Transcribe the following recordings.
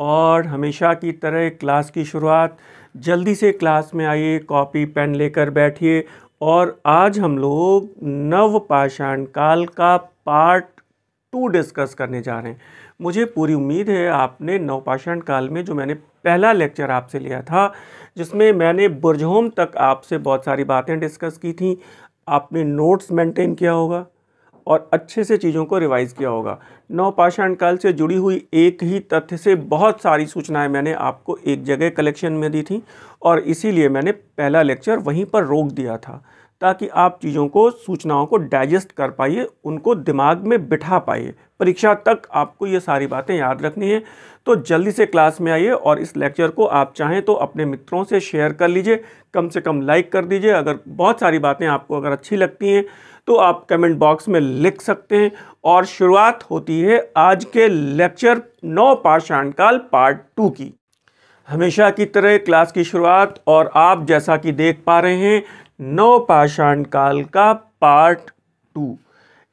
और हमेशा की तरह क्लास की शुरुआत जल्दी से क्लास में आइए कॉपी पेन लेकर बैठिए और आज हम लोग नव पाषाण काल का पार्ट टू डिस्कस करने जा रहे हैं मुझे पूरी उम्मीद है आपने नवपाषाण काल में जो मैंने पहला लेक्चर आपसे लिया था जिसमें मैंने बुरझोम तक आपसे बहुत सारी बातें डिस्कस की थी आपने नोट्स मेंटेन किया होगा और अच्छे से चीज़ों को रिवाइज़ किया होगा नवपाषाण काल से जुड़ी हुई एक ही तथ्य से बहुत सारी सूचनाएं मैंने आपको एक जगह कलेक्शन में दी थी और इसीलिए मैंने पहला लेक्चर वहीं पर रोक दिया था ताकि आप चीज़ों को सूचनाओं को डाइजेस्ट कर पाइए उनको दिमाग में बिठा पाइए परीक्षा तक आपको ये सारी बातें याद रखनी है तो जल्दी से क्लास में आइए और इस लेक्चर को आप चाहें तो अपने मित्रों से शेयर कर लीजिए कम से कम लाइक कर दीजिए अगर बहुत सारी बातें आपको अगर अच्छी लगती हैं तो आप कमेंट बॉक्स में लिख सकते हैं और शुरुआत होती है आज के लेक्चर नौ पाषाणकाल पार्ट टू की हमेशा की तरह क्लास की शुरुआत और आप जैसा कि देख पा रहे हैं नौ पाषाणकाल का पार्ट टू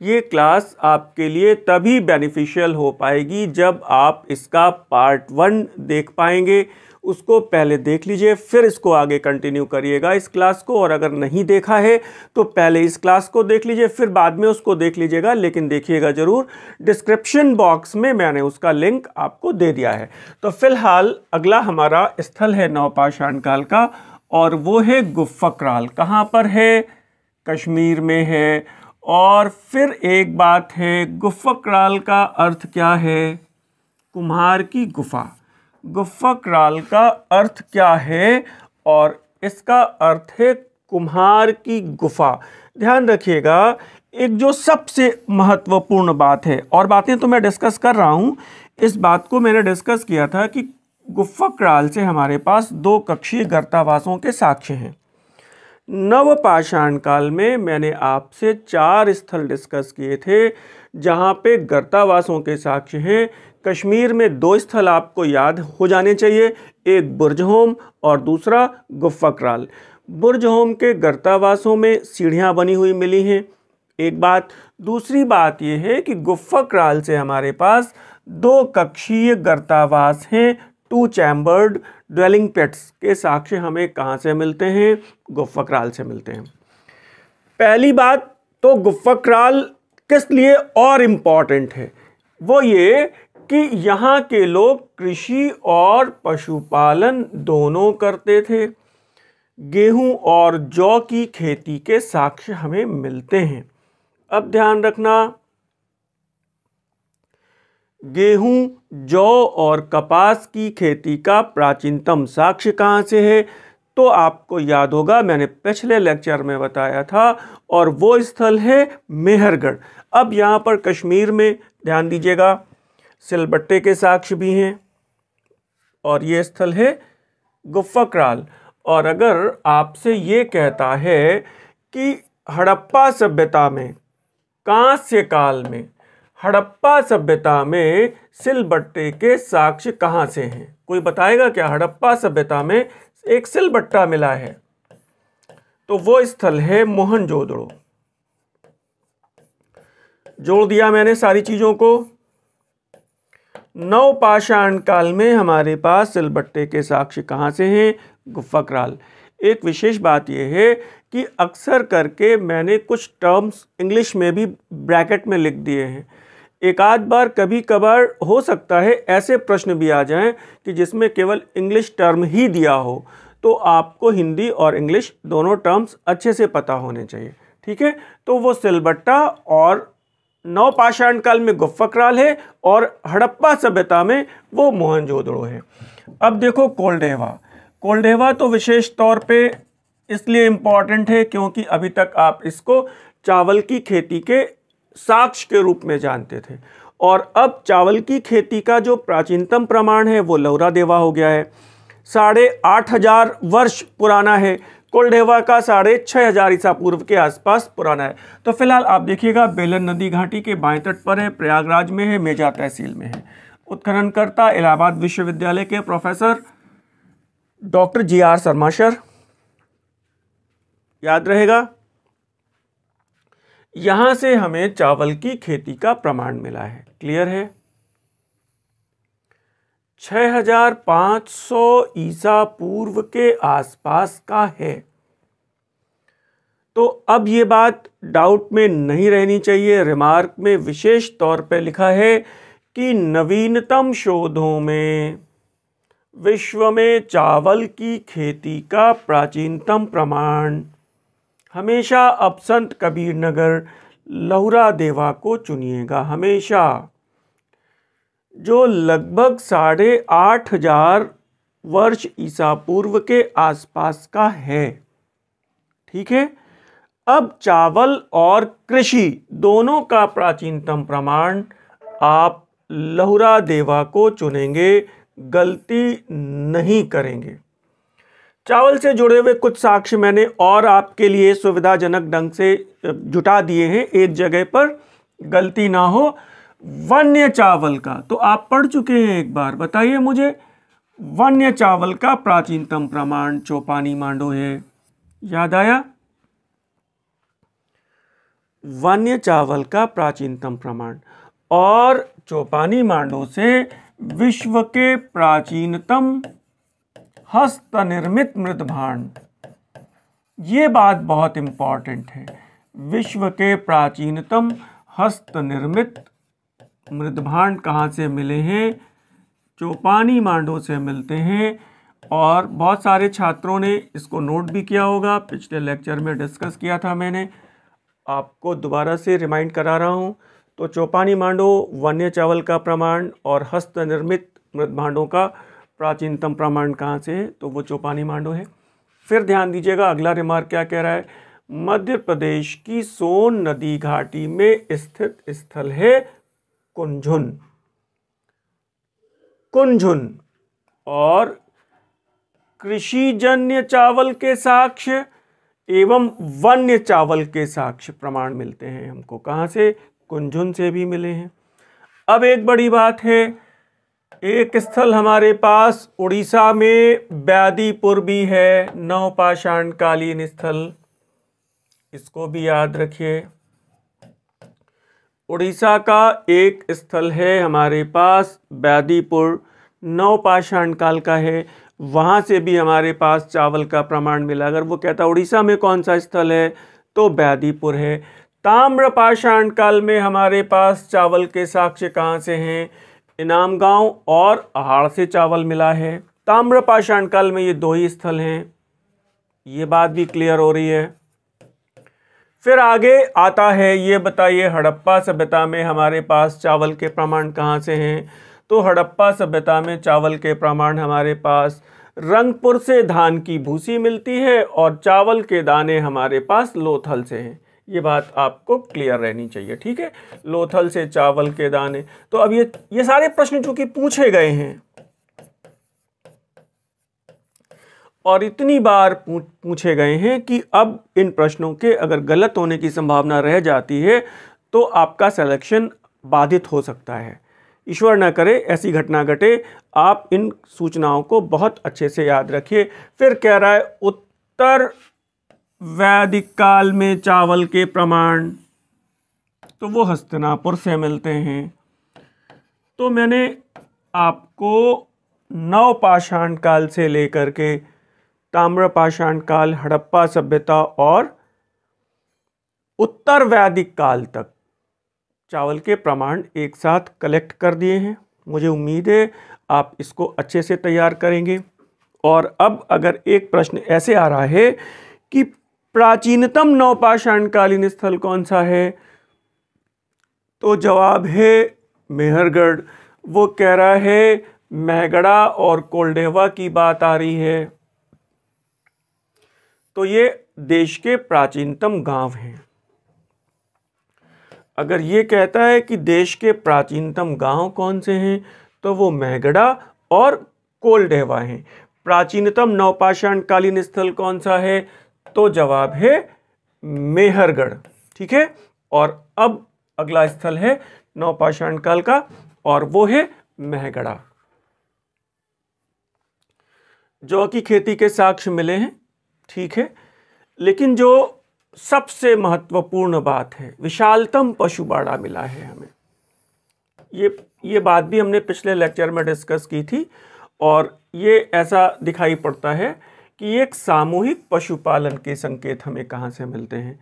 ये क्लास आपके लिए तभी बेनिफिशियल हो पाएगी जब आप इसका पार्ट वन देख पाएंगे उसको पहले देख लीजिए फिर इसको आगे कंटिन्यू करिएगा इस क्लास को और अगर नहीं देखा है तो पहले इस क्लास को देख लीजिए फिर बाद में उसको देख लीजिएगा लेकिन देखिएगा ज़रूर डिस्क्रिप्शन बॉक्स में मैंने उसका लिंक आपको दे दिया है तो फिलहाल अगला हमारा स्थल है नवपाषाण काल का और वो है गुफ्फकराल कहाँ पर है कश्मीर में है और फिर एक बात है गुफ्फकराल का अर्थ क्या है कुम्हार की गुफा गुफ्फा क्राल का अर्थ क्या है और इसका अर्थ है कुम्हार की गुफा ध्यान रखिएगा एक जो सबसे महत्वपूर्ण बात है और बातें तो मैं डिस्कस कर रहा हूँ इस बात को मैंने डिस्कस किया था कि गुफ्फा क्राल से हमारे पास दो कक्षीय गर्तावासों के साक्ष्य हैं नवपाषाण काल में मैंने आपसे चार स्थल डिस्कस किए थे जहाँ पे गर्तावासों के साक्ष्य हैं कश्मीर में दो स्थल आपको याद हो जाने चाहिए एक बुर्ज होम और दूसरा क्राल बुर्ज होम के गर्तावासों में सीढ़ियाँ बनी हुई मिली हैं एक बात दूसरी बात यह है कि क्राल से हमारे पास दो कक्षीय गर्तावास हैं टू चैम्बर्ड ड्वेलिंग पेट्स के साक्ष्य हमें कहाँ से मिलते हैं क्राल से मिलते हैं पहली बात तो क्राल किस लिए और इम्पॉर्टेंट है वो ये कि यहाँ के लोग कृषि और पशुपालन दोनों करते थे गेहूं और जौ की खेती के साक्ष्य हमें मिलते हैं अब ध्यान रखना गेहूं जौ और कपास की खेती का प्राचीनतम साक्ष्य कहाँ से है तो आपको याद होगा मैंने पिछले लेक्चर में बताया था और वो स्थल है मेहरगढ़ अब यहाँ पर कश्मीर में ध्यान दीजिएगा सिलबट्टे के साक्ष्य भी हैं और ये स्थल है क्राल और अगर आपसे ये कहता है कि हड़प्पा सभ्यता में कांस्य काल में हड़प्पा सभ्यता में सिलबट्टे के साक्ष्य कहाँ से हैं कोई बताएगा क्या हड़प्पा सभ्यता में एक सिलबट्टा मिला है तो वो स्थल है मोहनजोदड़ो जोड़ दिया मैंने सारी चीज़ों को नवपाषाण काल में हमारे पास सिलबट्टे के साक्ष्य कहाँ से हैं गुफाकराल एक विशेष बात यह है कि अक्सर करके मैंने कुछ टर्म्स इंग्लिश में भी ब्रैकेट में लिख दिए हैं एक आध बार कभी कभार हो सकता है ऐसे प्रश्न भी आ जाएं कि जिसमें केवल इंग्लिश टर्म ही दिया हो तो आपको हिंदी और इंग्लिश दोनों टर्म्स अच्छे से पता होने चाहिए ठीक है तो वो सिलबट्टा और नवपाषाण काल में गुफ्फकराल है और हड़प्पा सभ्यता में वो मोहनजोदड़ो है अब देखो कोलडेवा कोलडेवा तो विशेष तौर पे इसलिए इम्पॉर्टेंट है क्योंकि अभी तक आप इसको चावल की खेती के साक्ष के रूप में जानते थे और अब चावल की खेती का जो प्राचीनतम प्रमाण है वो लौरा देवा हो गया है साढ़े आठ हजार वर्ष पुराना है कोल्डेवा का साढ़े छः हज़ार ईसा पूर्व के आसपास पुराना है तो फिलहाल आप देखिएगा बेलन नदी घाटी के बाएं तट पर है प्रयागराज में है मेजा तहसील में है उत्खननकर्ता इलाहाबाद विश्वविद्यालय के professor doctor G R Sharma sir याद रहेगा यहाँ से हमें चावल की खेती का प्रमाण मिला है क्लियर है 6500 ईसा पूर्व के आसपास का है तो अब ये बात डाउट में नहीं रहनी चाहिए रिमार्क में विशेष तौर पर लिखा है कि नवीनतम शोधों में विश्व में चावल की खेती का प्राचीनतम प्रमाण हमेशा अब कबीर नगर लहुरा देवा को चुनिएगा हमेशा जो लगभग साढ़े आठ हजार वर्ष ईसा पूर्व के आसपास का है ठीक है अब चावल और कृषि दोनों का प्राचीनतम प्रमाण आप लहुरा देवा को चुनेंगे गलती नहीं करेंगे चावल से जुड़े हुए कुछ साक्ष्य मैंने और आपके लिए सुविधाजनक ढंग से जुटा दिए हैं एक जगह पर गलती ना हो वन्य चावल का तो आप पढ़ चुके हैं एक बार बताइए मुझे वन्य चावल का प्राचीनतम प्रमाण चौपानी मांडो है याद आया वन्य चावल का प्राचीनतम प्रमाण और चौपानी मांडो से विश्व के प्राचीनतम हस्त निर्मित मृदभांड ये बात बहुत इंपॉर्टेंट है विश्व के प्राचीनतम हस्त निर्मित मृदभांड कहाँ से मिले हैं चौपानी मांडों से मिलते हैं और बहुत सारे छात्रों ने इसको नोट भी किया होगा पिछले लेक्चर में डिस्कस किया था मैंने आपको दोबारा से रिमाइंड करा रहा हूँ तो चौपानी मांडो वन्य चावल का प्रमाण और हस्त निर्मित मृदभांडों का प्राचीनतम प्रमाण कहाँ से है तो वो चौपानी मांडो है फिर ध्यान दीजिएगा अगला रिमार्क क्या कह रहा है मध्य प्रदेश की सोन नदी घाटी में स्थित स्थल है कुंझुन कुंझुन और कृषिजन्य चावल के साक्ष्य एवं वन्य चावल के साक्ष्य प्रमाण मिलते हैं हमको कहाँ से कुंझुन से भी मिले हैं अब एक बड़ी बात है एक स्थल हमारे पास उड़ीसा में ब्यादीपुर भी है नवपाषाणकालीन स्थल इसको भी याद रखिए उड़ीसा का एक स्थल है हमारे पास बैदीपुर नवपाषाण काल का है वहाँ से भी हमारे पास चावल का प्रमाण मिला अगर वो कहता उड़ीसा में कौन सा स्थल है तो बैदीपुर है ताम्रपाषाण काल में हमारे पास चावल के साक्ष्य कहाँ से हैं इनाम गांव और अहाड़ से चावल मिला है ताम्रपाषाण काल में ये दो ही स्थल हैं ये बात भी क्लियर हो रही है फिर आगे आता है ये बताइए हड़प्पा सभ्यता में हमारे पास चावल के प्रमाण कहाँ से हैं तो हड़प्पा सभ्यता में चावल के प्रमाण हमारे पास रंगपुर से धान की भूसी मिलती है और चावल के दाने हमारे पास लोथल से हैं ये बात आपको क्लियर रहनी चाहिए ठीक है लोथल से चावल के दाने तो अब ये ये सारे प्रश्न चूँकि पूछे गए हैं और इतनी बार पूछे गए हैं कि अब इन प्रश्नों के अगर गलत होने की संभावना रह जाती है तो आपका सिलेक्शन बाधित हो सकता है ईश्वर न करे ऐसी घटना घटे आप इन सूचनाओं को बहुत अच्छे से याद रखिए फिर कह रहा है उत्तर वैदिक काल में चावल के प्रमाण तो वो हस्तनापुर से मिलते हैं तो मैंने आपको नवपाषाण काल से लेकर के ताम्रपाषाण काल हड़प्पा सभ्यता और उत्तर वैदिक काल तक चावल के प्रमाण एक साथ कलेक्ट कर दिए हैं मुझे उम्मीद है आप इसको अच्छे से तैयार करेंगे और अब अगर एक प्रश्न ऐसे आ रहा है कि प्राचीनतम नवपाषाणकालीन स्थल कौन सा है तो जवाब है मेहरगढ़ वो कह रहा है मैगड़ा और कोल्डेवा की बात आ रही है तो ये देश के प्राचीनतम गांव हैं अगर ये कहता है कि देश के प्राचीनतम गांव कौन से हैं तो वो महगड़ा और कोलडेवा हैं प्राचीनतम नवपाषाणकालीन स्थल कौन सा है तो जवाब है मेहरगढ़ ठीक है और अब अगला स्थल है नवपाषाण काल का और वो है मेहगढ़ा जौ की खेती के साक्ष्य मिले हैं ठीक है लेकिन जो सबसे महत्वपूर्ण बात है विशालतम पशु बाड़ा मिला है हमें ये ये बात भी हमने पिछले लेक्चर में डिस्कस की थी और ये ऐसा दिखाई पड़ता है कि एक सामूहिक पशुपालन के संकेत हमें कहाँ से मिलते हैं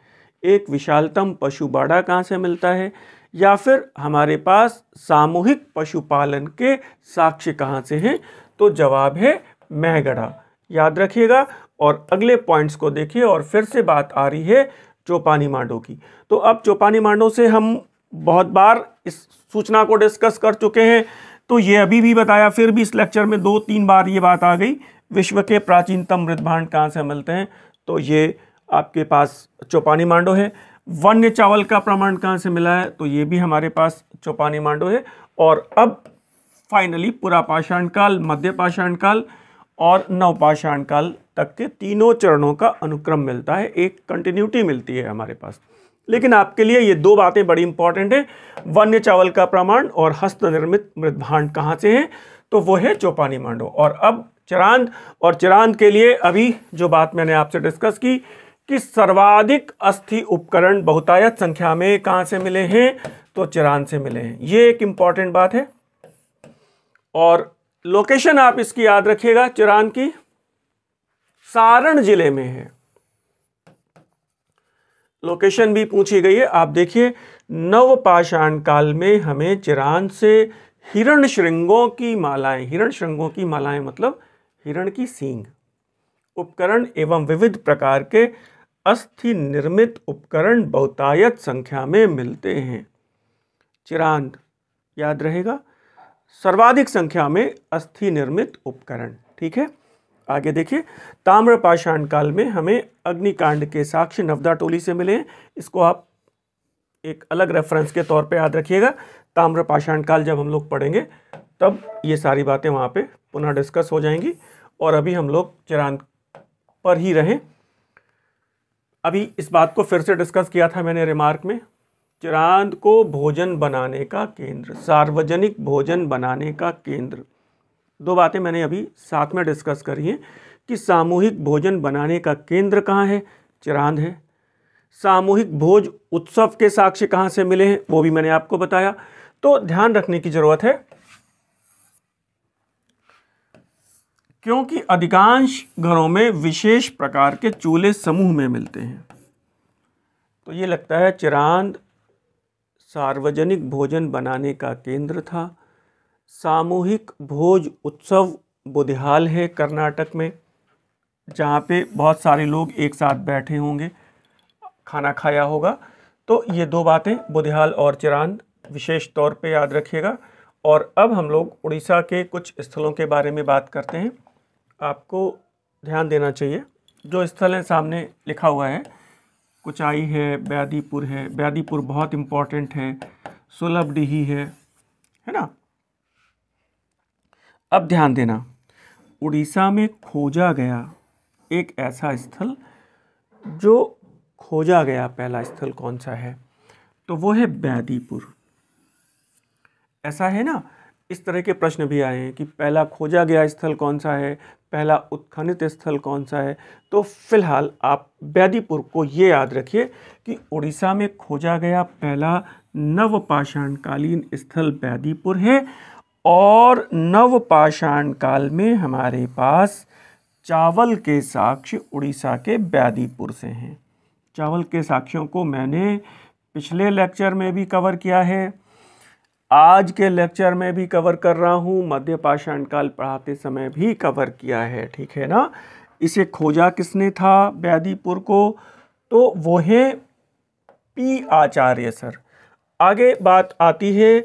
एक विशालतम पशु बाड़ा कहाँ से मिलता है या फिर हमारे पास सामूहिक पशुपालन के साक्ष्य कहाँ से हैं तो जवाब है मैगढ़ा याद रखिएगा और अगले पॉइंट्स को देखिए और फिर से बात आ रही है चौपानी मांडो की तो अब चौपानी मांडो से हम बहुत बार इस सूचना को डिस्कस कर चुके हैं तो ये अभी भी बताया फिर भी इस लेक्चर में दो तीन बार ये बात आ गई विश्व के प्राचीनतम मृदभांड कहाँ से मिलते हैं तो ये आपके पास चौपानी मांडो है वन्य चावल का प्रमाण कहाँ से मिला है तो ये भी हमारे पास चौपानी मांडो है और अब फाइनली पुरापाषाण काल मध्य पाषाण काल और नवपाषाण काल तक के तीनों चरणों का अनुक्रम मिलता है एक कंटिन्यूटी मिलती है हमारे पास लेकिन आपके लिए ये दो बातें बड़ी इंपॉर्टेंट है वन्य चावल का प्रमाण और हस्त निर्मित मृदभांड कहाँ से है तो वो है चौपानी मांडो और अब चरांद और चरांद के लिए अभी जो बात मैंने आपसे डिस्कस की कि सर्वाधिक अस्थि उपकरण बहुतायत संख्या में कहाँ से मिले हैं तो चरांद से मिले हैं ये एक इम्पॉर्टेंट बात है और लोकेशन आप इसकी याद रखिएगा चिरान की सारण जिले में है लोकेशन भी पूछी गई है आप देखिए नवपाषाण काल में हमें चिरान से हिरण श्रृंगों की मालाएं हिरण श्रृंगों की मालाएं मतलब हिरण की सींग उपकरण एवं विविध प्रकार के अस्थि निर्मित उपकरण बहुतायत संख्या में मिलते हैं चिरांद याद रहेगा सर्वाधिक संख्या में अस्थि निर्मित उपकरण ठीक है आगे देखिए ताम्र पाषाण काल में हमें अग्निकांड के साक्ष्य नवदा टोली से मिले हैं इसको आप एक अलग रेफरेंस के तौर पे याद रखिएगा ताम्र पाषाण काल जब हम लोग पढ़ेंगे तब ये सारी बातें वहाँ पे पुनः डिस्कस हो जाएंगी और अभी हम लोग चिरांत पर ही रहें अभी इस बात को फिर से डिस्कस किया था मैंने रिमार्क में चरांद को भोजन बनाने का केंद्र सार्वजनिक भोजन बनाने का केंद्र दो बातें मैंने अभी साथ में डिस्कस करी हैं कि सामूहिक भोजन बनाने का केंद्र कहाँ है चरांद है सामूहिक भोज उत्सव के साक्ष्य कहाँ से मिले हैं वो भी मैंने आपको बताया तो ध्यान रखने की जरूरत है क्योंकि अधिकांश घरों में विशेष प्रकार के चूल्हे समूह में मिलते हैं तो ये लगता है चिरांद सार्वजनिक भोजन बनाने का केंद्र था सामूहिक भोज उत्सव बुधहाल है कर्नाटक में जहाँ पे बहुत सारे लोग एक साथ बैठे होंगे खाना खाया होगा तो ये दो बातें बुधहाल और चिरांद विशेष तौर पे याद रखिएगा और अब हम लोग उड़ीसा के कुछ स्थलों के बारे में बात करते हैं आपको ध्यान देना चाहिए जो स्थल हैं सामने लिखा हुआ है कुचाई है बैदीपुर है बैदीपुर बहुत इम्पॉर्टेंट है सुलभडीही है है ना अब ध्यान देना उड़ीसा में खोजा गया एक ऐसा स्थल जो खोजा गया पहला स्थल कौन सा है तो वो है बैदीपुर ऐसा है ना इस तरह के प्रश्न भी आए हैं कि पहला खोजा गया स्थल कौन सा है पहला उत्खनित स्थल कौन सा है तो फिलहाल आप बैदीपुर को ये याद रखिए कि उड़ीसा में खोजा गया पहला नवपाषाणकालीन स्थल बैदीपुर है और नवपाषाण काल में हमारे पास चावल के साक्ष्य उड़ीसा के बैदीपुर से हैं चावल के साक्ष्यों को मैंने पिछले लेक्चर में भी कवर किया है आज के लेक्चर में भी कवर कर रहा हूँ मध्य पाषाण काल पढ़ाते समय भी कवर किया है ठीक है ना इसे खोजा किसने था व्यादीपुर को तो वो है पी आचार्य सर आगे बात आती है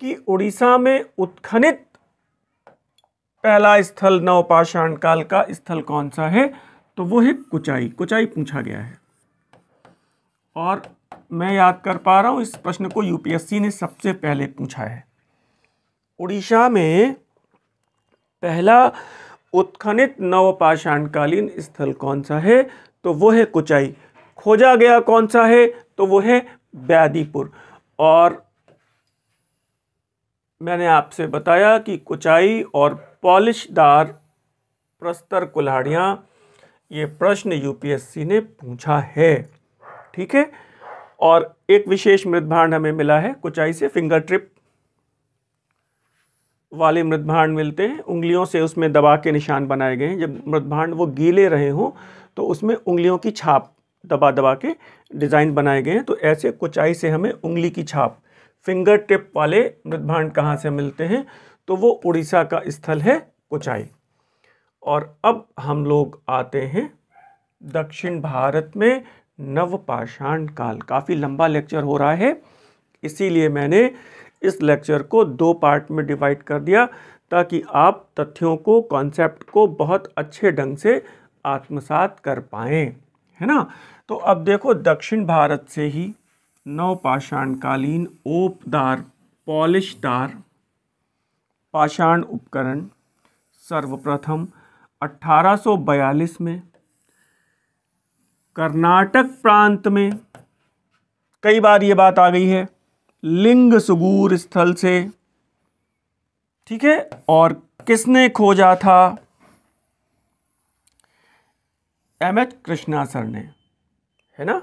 कि उड़ीसा में उत्खनित पहला स्थल नवपाषाण काल का स्थल कौन सा है तो वो है कुचाई कुचाई पूछा गया है और मैं याद कर पा रहा हूँ इस प्रश्न को यूपीएससी ने सबसे पहले पूछा है उड़ीसा में पहला उत्खनित नवपाषाणकालीन स्थल कौन सा है तो वो है कुचाई खोजा गया कौन सा है तो वो है बैदीपुर और मैंने आपसे बताया कि कुचाई और पॉलिशदार प्रस्तर कुल्हाड़ियाँ ये प्रश्न यूपीएससी ने पूछा है ठीक है और एक विशेष मृदभांड हमें मिला है कुचाई से फिंगर ट्रिप वाले मृदभांड मिलते हैं उंगलियों से उसमें दबा के निशान बनाए गए हैं जब मृदभांड वो गीले रहे हों तो उसमें उंगलियों की छाप दबा दबा के डिज़ाइन बनाए गए हैं तो ऐसे कुचाई से हमें उंगली की छाप फिंगर टिप वाले मृदभांड कहाँ से मिलते हैं तो वो उड़ीसा का स्थल है कुचाई और अब हम लोग आते हैं दक्षिण भारत में नवपाषाण काल काफ़ी लंबा लेक्चर हो रहा है इसीलिए मैंने इस लेक्चर को दो पार्ट में डिवाइड कर दिया ताकि आप तथ्यों को कॉन्सेप्ट को बहुत अच्छे ढंग से आत्मसात कर पाएँ है ना तो अब देखो दक्षिण भारत से ही नवपाषाणकालीन ओपदार पॉलिशदार पाषाण उपकरण सर्वप्रथम 1842 में कर्नाटक प्रांत में कई बार ये बात आ गई है लिंग सुगूर स्थल से ठीक है और किसने खोजा था एम एच कृष्णा सर ने है ना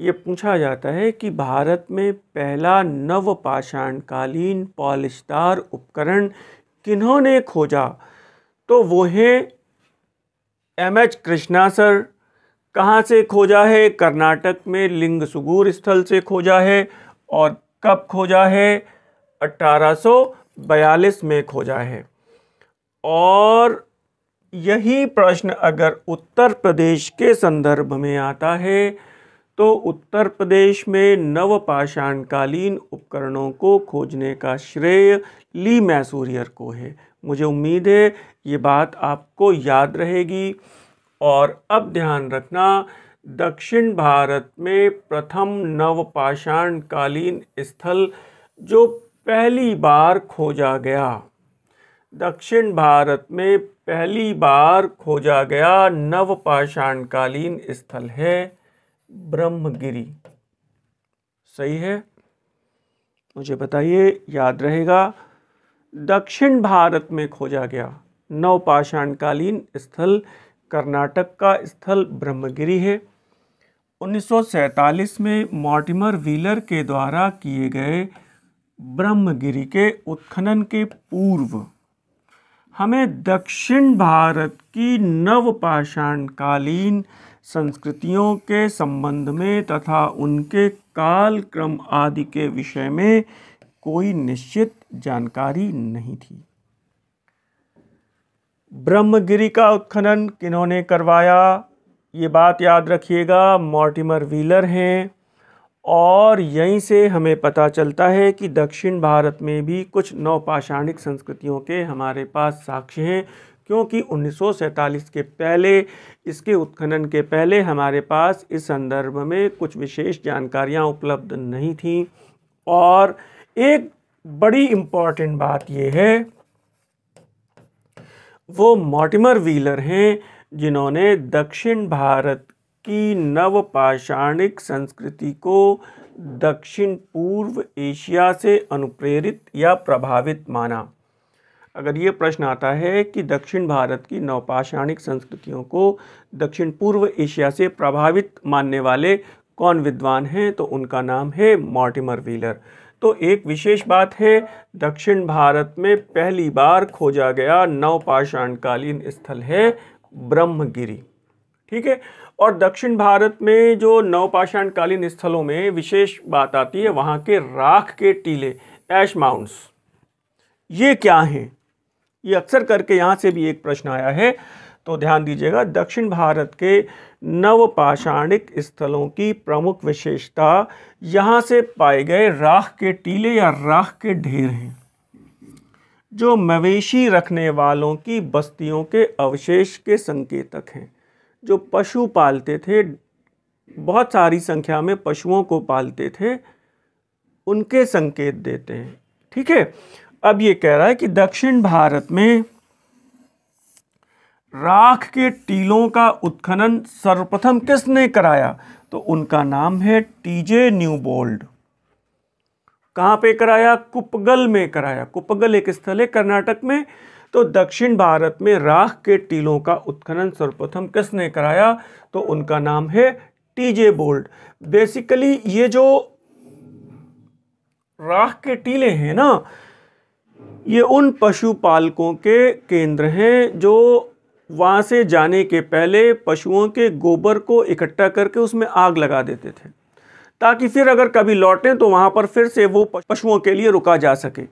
ये पूछा जाता है कि भारत में पहला नवपाषाणकालीन पॉलिशदार उपकरण किन्होंने खोजा तो वो है एम एच कृष्णा सर कहाँ से खोजा है कर्नाटक में लिंग सुगूर स्थल से खोजा है और कब खोजा है 1842 में खोजा है और यही प्रश्न अगर उत्तर प्रदेश के संदर्भ में आता है तो उत्तर प्रदेश में नवपाषाणकालीन उपकरणों को खोजने का श्रेय ली मैसूरियर को है मुझे उम्मीद है ये बात आपको याद रहेगी और अब ध्यान रखना दक्षिण भारत में प्रथम नवपाषाणकालीन स्थल जो पहली बार खोजा गया दक्षिण भारत में पहली बार खोजा गया नवपाषाणकालीन स्थल है ब्रह्मगिरी सही है मुझे बताइए याद रहेगा दक्षिण भारत में खोजा गया नवपाषाणकालीन स्थल कर्नाटक का स्थल ब्रह्मगिरी है 1947 में मॉर्टिमर व्हीलर के द्वारा किए गए ब्रह्मगिरी के उत्खनन के पूर्व हमें दक्षिण भारत की नवपाषाणकालीन संस्कृतियों के संबंध में तथा उनके काल क्रम आदि के विषय में कोई निश्चित जानकारी नहीं थी ब्रह्मगिरी का उत्खनन किन्होंने करवाया ये बात याद रखिएगा मॉर्टिमर व्हीलर हैं और यहीं से हमें पता चलता है कि दक्षिण भारत में भी कुछ नौपाषाणिक संस्कृतियों के हमारे पास साक्ष्य हैं क्योंकि 1947 के पहले इसके उत्खनन के पहले हमारे पास इस संदर्भ में कुछ विशेष जानकारियां उपलब्ध नहीं थीं और एक बड़ी इम्पॉर्टेंट बात यह है वो मॉटिमर व्हीलर हैं जिन्होंने दक्षिण भारत की नवपाषाणिक संस्कृति को दक्षिण पूर्व एशिया से अनुप्रेरित या प्रभावित माना अगर ये प्रश्न आता है कि दक्षिण भारत की नवपाषाणिक संस्कृतियों को दक्षिण पूर्व एशिया से प्रभावित मानने वाले कौन विद्वान हैं तो उनका नाम है मॉटिमर व्हीलर तो एक विशेष बात है दक्षिण भारत में पहली बार खोजा गया नवपाषाणकालीन स्थल है ब्रह्मगिरी ठीक है और दक्षिण भारत में जो नवपाषाणकालीन स्थलों में विशेष बात आती है वहाँ के राख के टीले ऐश माउंट्स ये क्या हैं ये अक्सर करके यहाँ से भी एक प्रश्न आया है तो ध्यान दीजिएगा दक्षिण भारत के नवपाषाणिक स्थलों की प्रमुख विशेषता यहाँ से पाए गए राख के टीले या राख के ढेर हैं जो मवेशी रखने वालों की बस्तियों के अवशेष के संकेतक हैं जो पशु पालते थे बहुत सारी संख्या में पशुओं को पालते थे उनके संकेत देते हैं ठीक है अब ये कह रहा है कि दक्षिण भारत में राख के टीलों का उत्खनन सर्वप्रथम किसने कराया तो उनका नाम है टीजे न्यूबोल्ड कहाँ पे कराया कुपगल में कराया कुपगल एक स्थल है कर्नाटक में तो दक्षिण भारत में राख के टीलों का उत्खनन सर्वप्रथम किसने कराया तो उनका नाम है टीजे बोल्ड बेसिकली ये जो राख के टीले हैं ना ये उन पशुपालकों के केंद्र हैं जो वहाँ से जाने के पहले पशुओं के गोबर को इकट्ठा करके उसमें आग लगा देते थे ताकि फिर अगर कभी लौटें तो वहाँ पर फिर से वो पशुओं के लिए रुका जा सके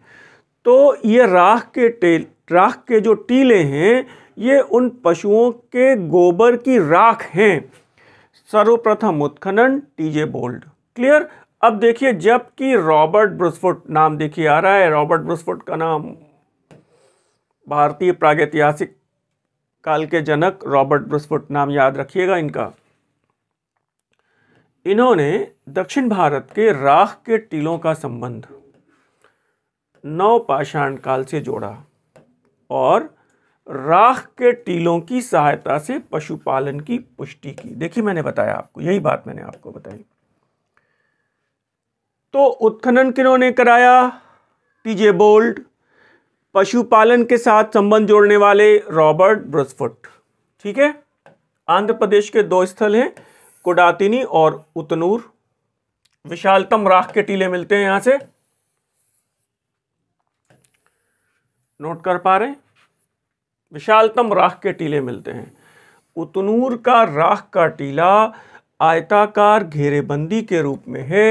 तो ये राख के टेल राख के जो टीले हैं ये उन पशुओं के गोबर की राख हैं सर्वप्रथम उत्खनन टीजे बोल्ड क्लियर अब देखिए जबकि रॉबर्ट ब्रुसफुट नाम देखिए आ रहा है रॉबर्ट ब्रुसफुट का नाम भारतीय प्रागैतिहासिक काल के जनक रॉबर्ट ब्रुसफुट नाम याद रखिएगा इनका इन्होंने दक्षिण भारत के राख के टीलों का संबंध नवपाषाण काल से जोड़ा और राख के टीलों की सहायता से पशुपालन की पुष्टि की देखिए मैंने बताया आपको यही बात मैंने आपको बताई तो उत्खनन किन्होंने कराया टीजे बोल्ड पशुपालन के साथ संबंध जोड़ने वाले रॉबर्ट ब्रसफुट ठीक है आंध्र प्रदेश के दो स्थल हैं कुडातिनी और उतनूर विशालतम राख के टीले मिलते हैं यहां से नोट कर पा रहे हैं विशालतम राख के टीले मिलते हैं उतनूर का राख का टीला आयताकार घेरेबंदी के रूप में है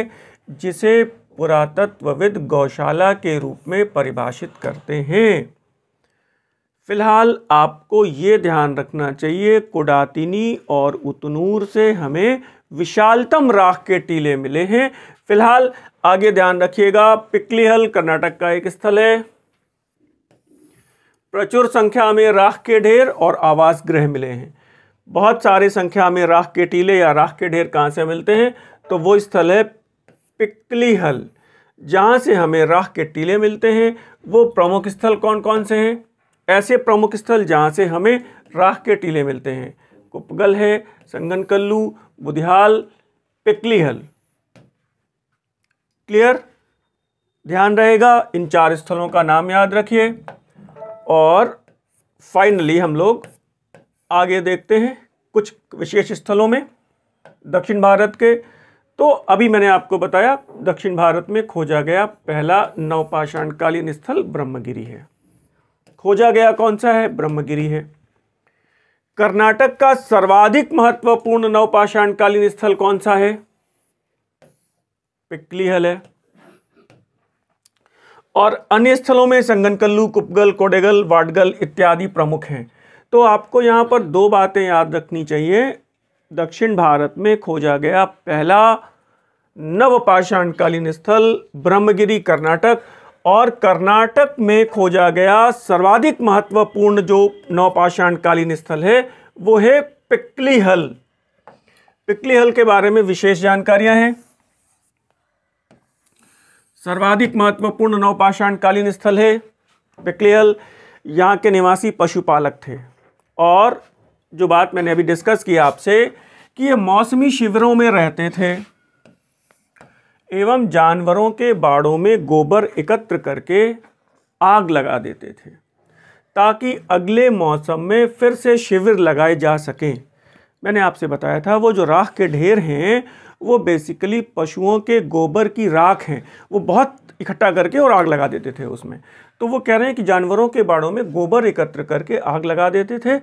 जिसे पुरातत्वविद गौशाला के रूप में परिभाषित करते हैं फिलहाल आपको ये ध्यान रखना चाहिए कुडातिनी और उतनूर से हमें विशालतम राख के टीले मिले हैं फिलहाल आगे ध्यान रखिएगा पिकलीहल कर्नाटक का एक स्थल है प्रचुर संख्या में राख के ढेर और आवास गृह मिले हैं बहुत सारे संख्या में राख के टीले या राख के ढेर कहाँ से मिलते हैं तो वो स्थल है पिकली हल जहाँ से हमें राह के टीले मिलते हैं वो प्रमुख स्थल कौन कौन से हैं ऐसे प्रमुख स्थल जहाँ से हमें राह के टीले मिलते हैं कुपगल है संगन कल्लू बुधियाल पिकलीहल क्लियर ध्यान रहेगा इन चार स्थलों का नाम याद रखिए और फाइनली हम लोग आगे देखते हैं कुछ विशेष स्थलों में दक्षिण भारत के तो अभी मैंने आपको बताया दक्षिण भारत में खोजा गया पहला नवपाषाणकालीन स्थल ब्रह्मगिरी है खोजा गया कौन सा है ब्रह्मगिरी है कर्नाटक का सर्वाधिक महत्वपूर्ण नवपाषाणकालीन स्थल कौन सा है पिकलीहल है और अन्य स्थलों में संगनकल्लू कुपगल कोडेगल वाडगल इत्यादि प्रमुख हैं तो आपको यहाँ पर दो बातें याद रखनी चाहिए दक्षिण भारत में खोजा गया पहला नवपाषाणकालीन स्थल ब्रह्मगिरी कर्नाटक और कर्नाटक में खोजा गया सर्वाधिक महत्वपूर्ण जो नवपाषाणकालीन स्थल है वो है पिकलीहल पिकलीहल के बारे में विशेष जानकारियां हैं सर्वाधिक महत्वपूर्ण नवपाषाणकालीन स्थल है पिकलीहल यहाँ के निवासी पशुपालक थे और जो बात मैंने अभी डिस्कस किया आपसे कि ये मौसमी शिविरों में रहते थे एवं जानवरों के बाड़ों में गोबर एकत्र करके आग लगा देते थे ताकि अगले मौसम में फिर से शिविर लगाए जा सकें मैंने आपसे बताया था वो जो राख के ढेर हैं वो बेसिकली पशुओं के गोबर की राख हैं वो बहुत इकट्ठा करके और आग लगा देते थे उसमें तो वो कह रहे हैं कि जानवरों के बाड़ों में गोबर एकत्र करके आग लगा देते थे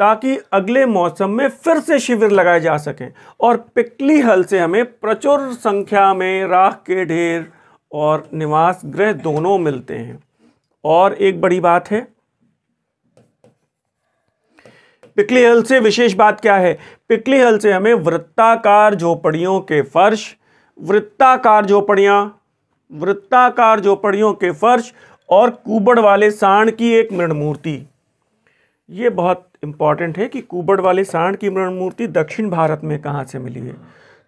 ताकि अगले मौसम में फिर से शिविर लगाए जा सकें और पिकली हल से हमें प्रचुर संख्या में राख के ढेर और निवास गृह दोनों मिलते हैं और एक बड़ी बात है पिकली हल से विशेष बात क्या है पिकली हल से हमें वृत्ताकार झोपड़ियों के फर्श वृत्ताकार झोपड़ियां वृत्ताकार झोपड़ियों के फर्श और कुबड़ वाले सांड की एक मृणमूर्ति ये बहुत इम्पॉर्टेंट है कि कुबड़ वाले सांड की मृणमूर्ति दक्षिण भारत में कहाँ से मिली है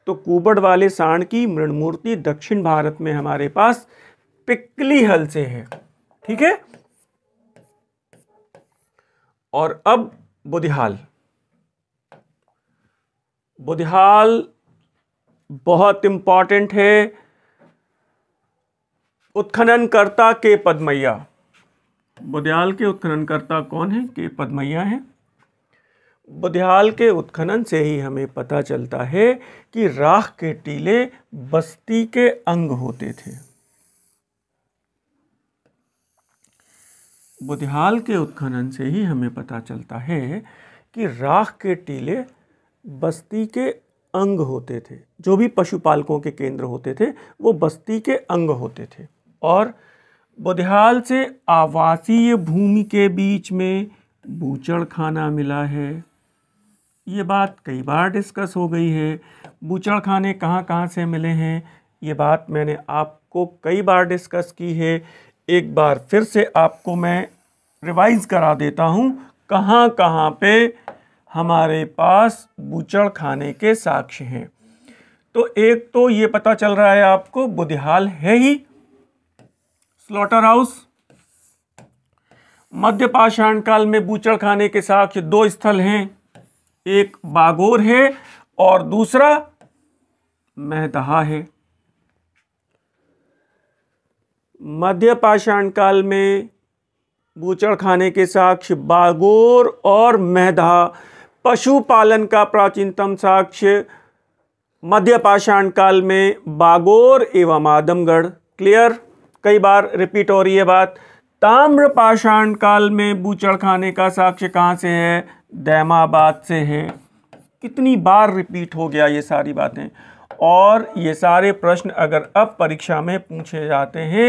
तो कुबड़ वाले सांड की मृणमूर्ति दक्षिण भारत में हमारे पास पिकली हल से है ठीक है और अब बुधिहाल बुधिहाल बहुत इम्पॉर्टेंट है उत्खननकर्ता के पदमैया बुदयाल के उत्खननकर्ता कौन है के पदमैया हैं बुदयाल के उत्खनन से ही हमें पता चलता है कि राख के टीले बस्ती के अंग होते थे बुदयाल के उत्खनन से ही हमें पता चलता है कि राख के टीले बस्ती के अंग होते थे जो भी पशुपालकों के केंद्र होते थे वो बस्ती के अंग होते थे और बुधियाल से आवासीय भूमि के बीच में बूचड़ खाना मिला है ये बात कई बार डिस्कस हो गई है बूचड़ खाने कहाँ कहाँ से मिले हैं ये बात मैंने आपको कई बार डिस्कस की है एक बार फिर से आपको मैं रिवाइज करा देता हूँ कहाँ कहाँ पे हमारे पास बूचड़ खाने के साक्ष्य हैं तो एक तो ये पता चल रहा है आपको बुधिहाल है ही स्लॉटर हाउस मध्य पाषाण काल में बूचड़ खाने के साक्ष्य दो स्थल हैं एक बागोर है और दूसरा महदहा है मध्य पाषाण काल में बूचड़ खाने के साक्ष्य बागोर और मेहदहा पशुपालन का प्राचीनतम साक्ष्य मध्य पाषाण काल में बागोर एवं आदमगढ़ क्लियर कई बार रिपीट हो रही है बात ताम्र पाषाण काल में बूचड़ खाने का साक्ष्य कहाँ से है दैमाबाद से है कितनी बार रिपीट हो गया ये सारी बातें और ये सारे प्रश्न अगर अब परीक्षा में पूछे जाते हैं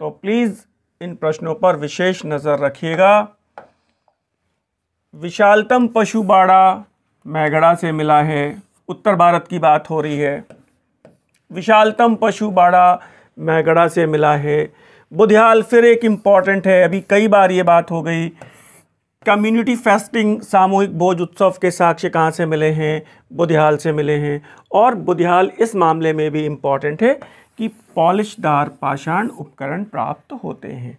तो प्लीज़ इन प्रश्नों पर विशेष नज़र रखिएगा विशालतम पशु बाड़ा मैगड़ा से मिला है उत्तर भारत की बात हो रही है विशालतम पशु बाड़ा मैगड़ा से मिला है बुधियाल फिर एक इम्पॉर्टेंट है अभी कई बार ये बात हो गई कम्युनिटी फेस्टिंग सामूहिक बोझ उत्सव के साक्ष्य कहाँ से मिले हैं बुधियाल से मिले हैं और बुधियाल इस मामले में भी इम्पॉर्टेंट है कि पॉलिशदार पाषाण उपकरण प्राप्त होते हैं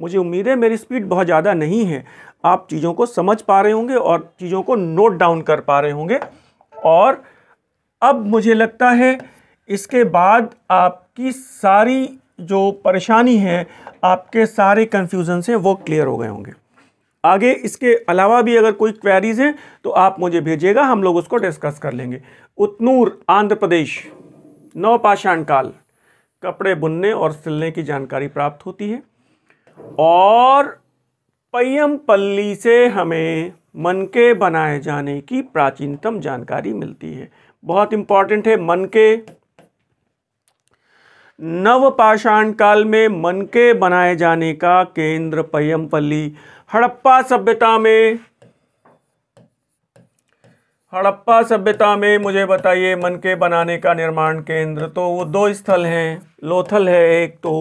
मुझे उम्मीद है मेरी स्पीड बहुत ज़्यादा नहीं है आप चीज़ों को समझ पा रहे होंगे और चीज़ों को नोट डाउन कर पा रहे होंगे और अब मुझे लगता है इसके बाद आपकी सारी जो परेशानी है आपके सारे कन्फ्यूज़न से वो क्लियर हो गए होंगे आगे इसके अलावा भी अगर कोई क्वेरीज हैं तो आप मुझे भेजिएगा हम लोग उसको डिस्कस कर लेंगे उतनूर आंध्र प्रदेश नवपाषाण काल कपड़े बुनने और सिलने की जानकारी प्राप्त होती है और पल्ली से हमें मनके बनाए जाने की प्राचीनतम जानकारी मिलती है बहुत इम्पॉर्टेंट है मनके नवपाषाण काल में मन के बनाए जाने का केंद्र पयमपल्ली हड़प्पा सभ्यता में हड़प्पा सभ्यता में मुझे बताइए मन के बनाने का निर्माण केंद्र तो वो दो स्थल हैं लोथल है एक तो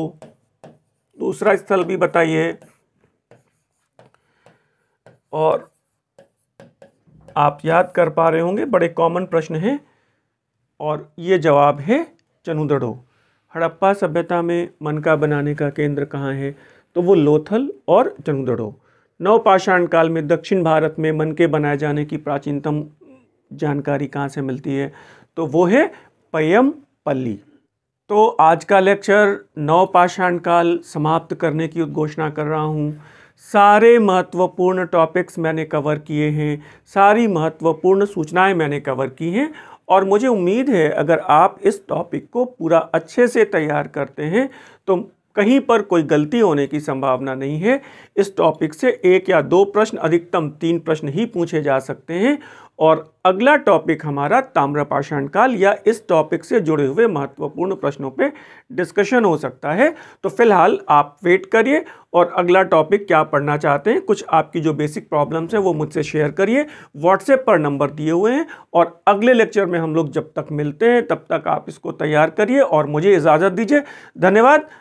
दूसरा स्थल भी बताइए और आप याद कर पा रहे होंगे बड़े कॉमन प्रश्न हैं और ये जवाब है चनुदड़ो हड़प्पा सभ्यता में मनका बनाने का केंद्र कहाँ है तो वो लोथल और चंगदड़ो नवपाषाण काल में दक्षिण भारत में मनके बनाए जाने की प्राचीनतम जानकारी कहाँ से मिलती है तो वो है पयम पल्ली तो आज का लेक्चर नवपाषाण काल समाप्त करने की उद्घोषणा कर रहा हूँ सारे महत्वपूर्ण टॉपिक्स मैंने कवर किए हैं सारी महत्वपूर्ण सूचनाएं मैंने कवर की हैं और मुझे उम्मीद है अगर आप इस टॉपिक को पूरा अच्छे से तैयार करते हैं तो कहीं पर कोई गलती होने की संभावना नहीं है इस टॉपिक से एक या दो प्रश्न अधिकतम तीन प्रश्न ही पूछे जा सकते हैं और अगला टॉपिक हमारा ताम्रपाषाण काल या इस टॉपिक से जुड़े हुए महत्वपूर्ण प्रश्नों पे डिस्कशन हो सकता है तो फिलहाल आप वेट करिए और अगला टॉपिक क्या पढ़ना चाहते हैं कुछ आपकी जो बेसिक प्रॉब्लम्स हैं वो मुझसे शेयर करिए व्हाट्सएप पर नंबर दिए हुए हैं और अगले लेक्चर में हम लोग जब तक मिलते हैं तब तक आप इसको तैयार करिए और मुझे इजाज़त दीजिए धन्यवाद